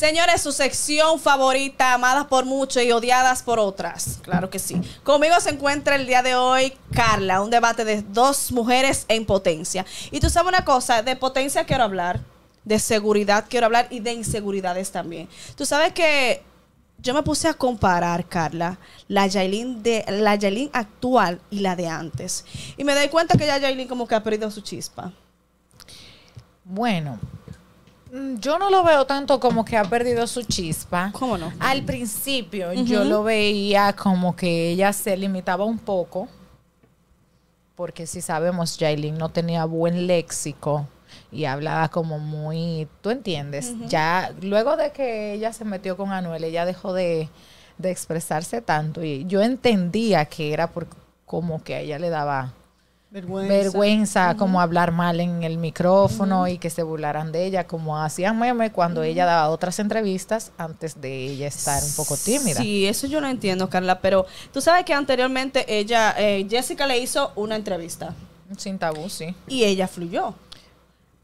Señores, su sección favorita, amadas por muchos y odiadas por otras. Claro que sí. Conmigo se encuentra el día de hoy Carla, un debate de dos mujeres en potencia. Y tú sabes una cosa, de potencia quiero hablar, de seguridad quiero hablar y de inseguridades también. Tú sabes que yo me puse a comparar, Carla, la Yailin, de, la Yailin actual y la de antes. Y me doy cuenta que ya Yailin como que ha perdido su chispa. Bueno, Mm, yo no lo veo tanto como que ha perdido su chispa. ¿Cómo no? Al principio yo lo veía como que ella se limitaba un poco, porque si sabemos, Jailin no tenía buen léxico y hablaba como muy, tú entiendes, ya luego de que ella se metió con Anuel, ella dejó de, expresarse tanto y yo entendía que era por, como que a ella le daba vergüenza, como hablar mal en el micrófono y que se burlaran de ella, como hacían meme cuando ella daba otras entrevistas antes de ella estar un poco tímida. Sí, eso yo lo entiendo, Carla, pero tú sabes que anteriormente ella, eh, Jessica le hizo una entrevista. Sin tabú, sí. Y ella fluyó.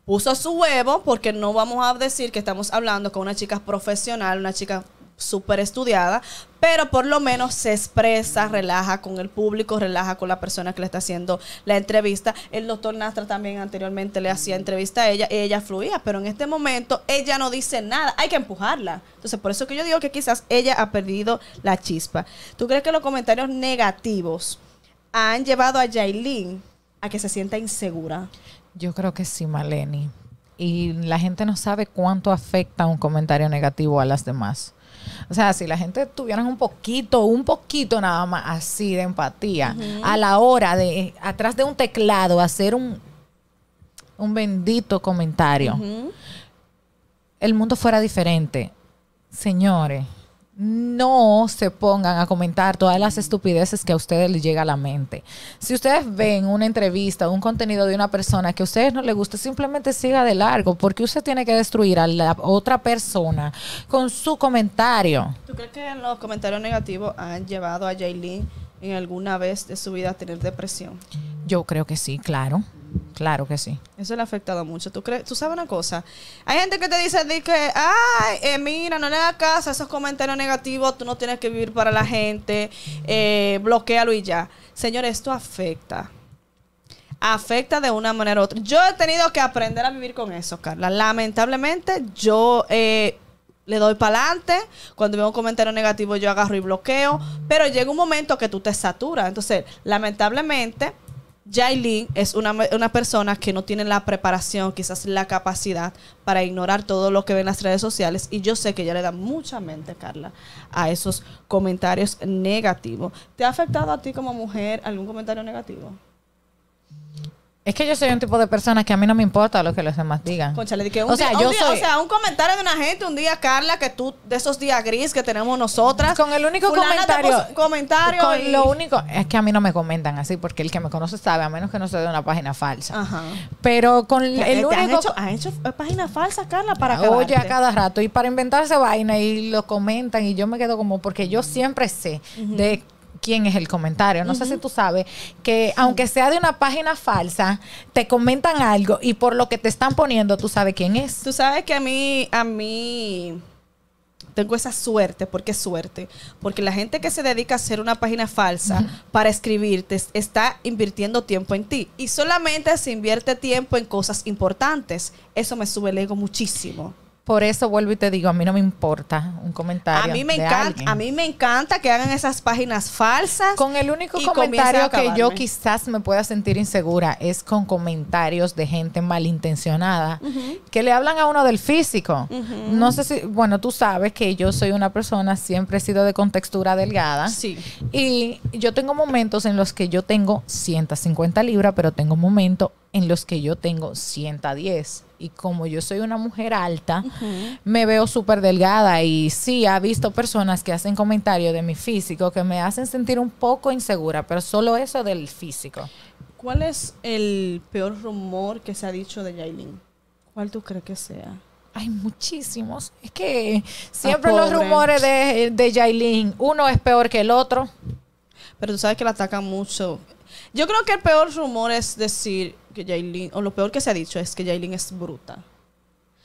Puso su huevo, porque no vamos a decir que estamos hablando con una chica profesional, una chica súper estudiada, pero por lo menos se expresa, relaja con el público, relaja con la persona que le está haciendo la entrevista. El doctor Nastra también anteriormente le hacía entrevista a ella y ella fluía, pero en este momento ella no dice nada, hay que empujarla. Entonces, por eso que yo digo que quizás ella ha perdido la chispa. ¿Tú crees que los comentarios negativos han llevado a Yailin a que se sienta insegura? Yo creo que sí, Maleni. Y la gente no sabe cuánto afecta un comentario negativo a las demás. O sea, si la gente tuviera un poquito, un poquito nada más así de empatía, a la hora de, atrás de un teclado, hacer un, un bendito comentario, el mundo fuera diferente. Señores, no se pongan a comentar todas las estupideces que a ustedes les llega a la mente. Si ustedes ven una entrevista, un contenido de una persona que a ustedes no les gusta, simplemente siga de largo, porque usted tiene que destruir a la otra persona con su comentario. ¿Tú crees que los comentarios negativos han llevado a Jaylin en alguna vez de su vida a tener depresión? Yo creo que sí, claro. Claro que sí. Eso le ha afectado mucho. ¿Tú, ¿Tú sabes una cosa? Hay gente que te dice que, ay, eh, mira, no le hagas caso esos comentarios negativos, tú no tienes que vivir para la gente, eh, bloquealo y ya. Señor, esto afecta. Afecta de una manera u otra. Yo he tenido que aprender a vivir con eso, Carla. Lamentablemente, yo eh, le doy para adelante. Cuando veo un comentario negativo, yo agarro y bloqueo. Pero llega un momento que tú te saturas. Entonces, lamentablemente Jailin es una, una, persona que no tiene la preparación, quizás la capacidad para ignorar todo lo que ven las redes sociales y yo sé que ella le da mucha mente, Carla, a esos comentarios negativos. ¿Te ha afectado a ti como mujer algún comentario negativo? Es que yo soy un tipo de persona que a mí no me importa lo que los demás digan. o, sea, un comentario de una gente, un día, Carla, que tú, de esos días gris que tenemos nosotras. Con el único comentario. comentario con Lo único es que a mí no me comentan así, porque el que me conoce sabe, a menos que no sea de una página falsa. Ajá. Pero con el, único. hecho, eh, páginas falsas, Carla, para ah, que. Oye, a cada rato. Y para inventarse vaina y lo comentan y yo me quedo como, porque yo siempre sé de quién es el comentario. No sé si tú sabes que aunque sea de una página falsa, te comentan algo y por lo que te están poniendo tú sabes quién es. Tú sabes que a mí, a mí tengo esa suerte, porque qué suerte, porque la gente que se dedica a hacer una página falsa para escribirte está invirtiendo tiempo en ti y solamente se invierte tiempo en cosas importantes. Eso me sube el ego muchísimo. Por eso vuelvo y te digo, a mí no me importa un comentario. A mí me, encanta, a mí me encanta que hagan esas páginas falsas. Con el único comentario que yo quizás me pueda sentir insegura es con comentarios de gente malintencionada que le hablan a uno del físico. No sé si, bueno, tú sabes que yo soy una persona, siempre he sido de contextura delgada. Sí. Y yo tengo momentos en los que yo tengo 150 libras, pero tengo momentos en los que yo tengo 110 y como yo soy una mujer alta, me veo súper delgada y sí, ha visto personas que hacen comentarios de mi físico que me hacen sentir un poco insegura, pero solo eso del físico. ¿Cuál es el peor rumor que se ha dicho de Yailin? ¿Cuál tú crees que sea? Hay muchísimos. Es que ah, siempre los rumores de, de Yailin, uno es peor que el otro. Pero tú sabes que la atacan mucho yo creo que el peor rumor es decir que Jailin, o lo peor que se ha dicho es que Jailin es bruta.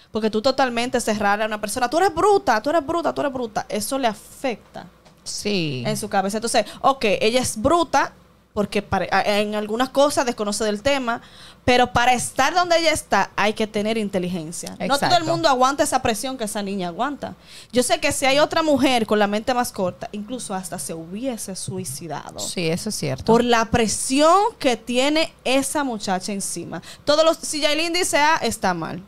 Porque tú totalmente cerrar a una persona, tú eres bruta, tú eres bruta, tú eres bruta. Eso le afecta. En su cabeza. Entonces, ok, ella es bruta, porque en algunas cosas desconoce del tema, pero para estar donde ella está hay que tener inteligencia. No todo el mundo aguanta esa presión que esa niña aguanta. Yo sé que si hay otra mujer con la mente más corta, incluso hasta se hubiese suicidado. Sí, eso es cierto. Por la presión que tiene esa muchacha encima. Todos los, si Jailín dice ah, está mal.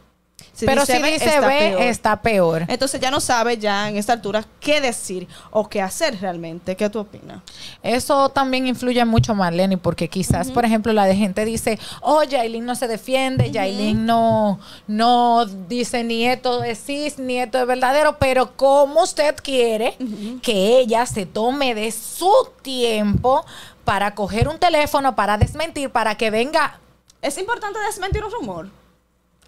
Pero si se dice está peor. está peor. Entonces ya no sabe ya en esta altura qué decir o qué hacer realmente. ¿Qué tú opinas? Eso también influye mucho, más, Lenny porque quizás, por ejemplo, la de gente dice, oh, Yailin no se defiende, uh no, no dice nieto es cis, nieto es verdadero, pero cómo usted quiere que ella se tome de su tiempo para coger un teléfono, para desmentir, para que venga... ¿Es importante desmentir un rumor?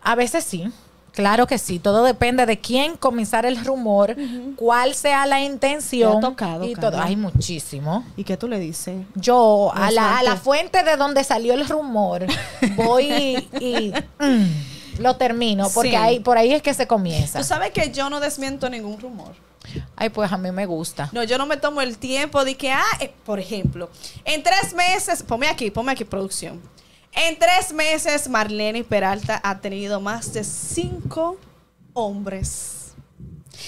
A veces sí. Claro que sí, todo depende de quién comenzar el rumor, cuál sea la intención. tocado, y todo. Hay muchísimo. ¿Y qué tú le dices? Yo, a la, fuente de donde salió el rumor, voy y, mm, lo termino, porque ahí, por ahí es que se comienza. Tú sabes que yo no desmiento ningún rumor. Ay, pues a mí me gusta. No, yo no me tomo el tiempo de que, ah, eh, por ejemplo, en tres meses, ponme aquí, ponme aquí producción en tres meses, Marlene Peralta ha tenido más de cinco hombres.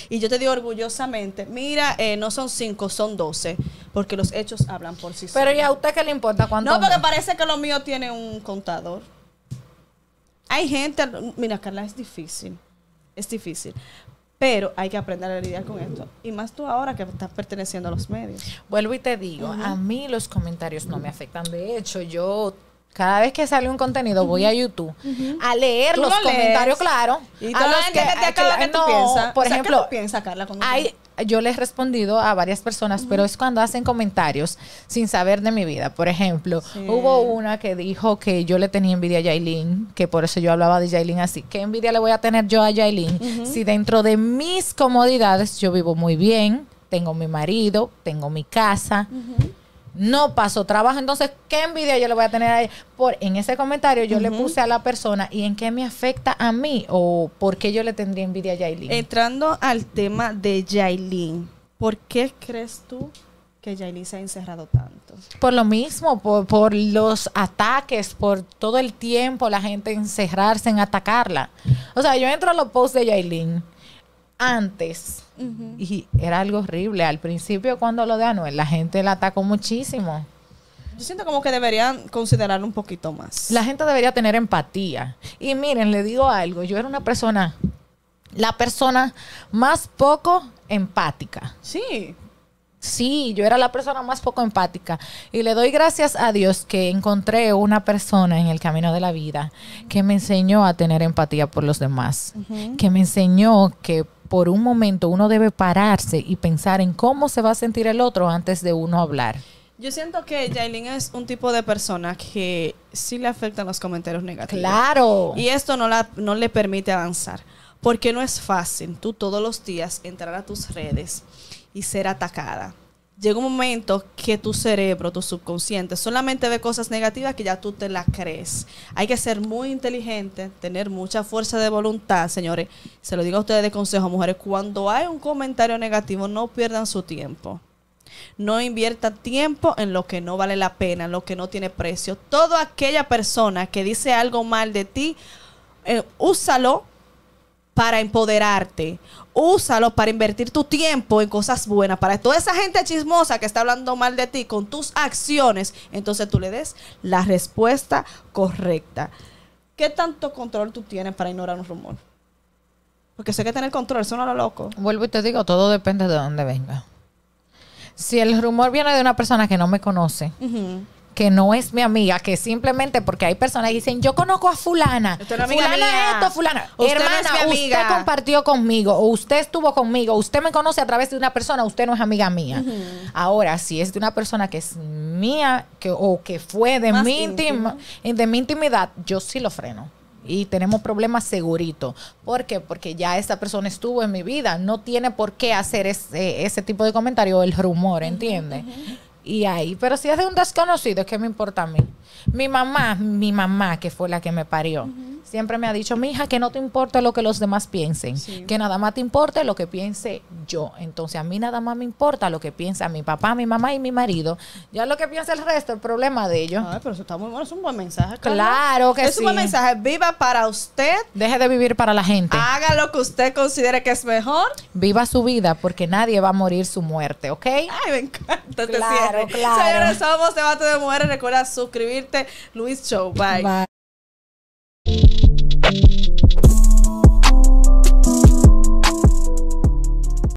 Y yo te digo orgullosamente, mira, eh, no son cinco, son doce, porque los hechos hablan por sí solos. Pero ¿y a usted qué le importa cuánto? No, porque parece que lo mío tiene un contador. Hay gente, mira, Carla, es difícil, es difícil. Pero hay que aprender a lidiar con esto. Y más tú ahora que estás perteneciendo a los medios. Vuelvo y te digo, a mí los comentarios no me afectan. De hecho, yo cada vez que sale un contenido voy a YouTube a leer los comentarios, claro. Y a ah, los que, te que, tú Por ejemplo, ¿qué yo le he respondido a varias personas, pero es cuando hacen comentarios sin saber de mi vida. Por ejemplo, hubo una que dijo que yo le tenía envidia a Yailin, que por eso yo hablaba de Yailin así. ¿Qué envidia le voy a tener yo a Yailin si dentro de mis comodidades yo vivo muy bien? Tengo mi marido, tengo mi casa, no pasó trabajo. Entonces, ¿qué envidia yo le voy a tener ahí Por, en ese comentario yo le puse a la persona y en qué me afecta a mí o por qué yo le tendría envidia a Yailin. Entrando al tema de Yailin, ¿por qué crees tú que Yailin se ha encerrado tanto? Por lo mismo, por, los ataques, por todo el tiempo la gente encerrarse en atacarla. O sea, yo entro a los posts de Yailin antes. Y era algo horrible. Al principio, cuando lo de Anuel, la gente la atacó muchísimo. Yo siento como que deberían considerarlo un poquito más. La gente debería tener empatía. Y miren, le digo algo. Yo era una persona, la persona más poco empática. Sí. Sí, yo era la persona más poco empática y le doy gracias a Dios que encontré una persona en el camino de la vida que me enseñó a tener empatía por los demás, que me enseñó que por un momento uno debe pararse y pensar en cómo se va a sentir el otro antes de uno hablar. Yo siento que Jailin es un tipo de persona que sí le afectan los comentarios negativos. Claro. Y esto no, la, no le permite avanzar, porque no es fácil tú todos los días entrar a tus redes y ser atacada. Llega un momento que tu cerebro, tu subconsciente, solamente ve cosas negativas que ya tú te las crees. Hay que ser muy inteligente, tener mucha fuerza de voluntad, señores. Se lo digo a ustedes de consejo, mujeres, cuando hay un comentario negativo, no pierdan su tiempo. No invierta tiempo en lo que no vale la pena, en lo que no tiene precio. Toda aquella persona que dice algo mal de ti, eh, úsalo para empoderarte. Úsalo para invertir tu tiempo en cosas buenas. Para toda esa gente chismosa que está hablando mal de ti con tus acciones, entonces tú le des la respuesta correcta. ¿Qué tanto control tú tienes para ignorar un rumor? Porque sé que tener control, eso no lo loco. Vuelvo y te digo, todo depende de dónde venga. Si el rumor viene de una persona que no me conoce, que no es mi amiga, que simplemente porque hay personas que dicen, yo conozco a fulana, es fulana esto, fulana, hermana, usted compartió conmigo, o usted estuvo conmigo, usted me conoce a través de una persona, usted no es amiga mía. Ahora, si es de una persona que es mía, que, o que fue de mi, eh, de mi intimidad, yo sí lo freno y tenemos problemas segurito, ¿Por qué? Porque ya esa persona estuvo en mi vida. No tiene por qué hacer ese, tipo de comentario, el rumor, ¿entiendes? y ahí. Pero si es de un desconocido, es que me importa a mí. Mi mamá, mi mamá, que fue la que me parió siempre me ha dicho, mi hija, que no te importa lo que los demás piensen, que nada más te importa lo que piense yo. Entonces a mí nada más me importa lo que piensa mi papá, mi mamá y mi marido. Ya lo que piensa el resto, el problema de ellos. Ay, pero eso está muy bueno, es un buen mensaje. Claro que sí. Es un buen mensaje. Viva para usted. Deje de vivir para la gente. Haga lo que usted considere que es mejor. Viva su vida porque nadie va a morir su muerte, ¿ok? Ay, me encanta. Este claro, te claro. Señores, somos Debate de Mujeres. Recuerda suscribirte. Luis Show. Bye.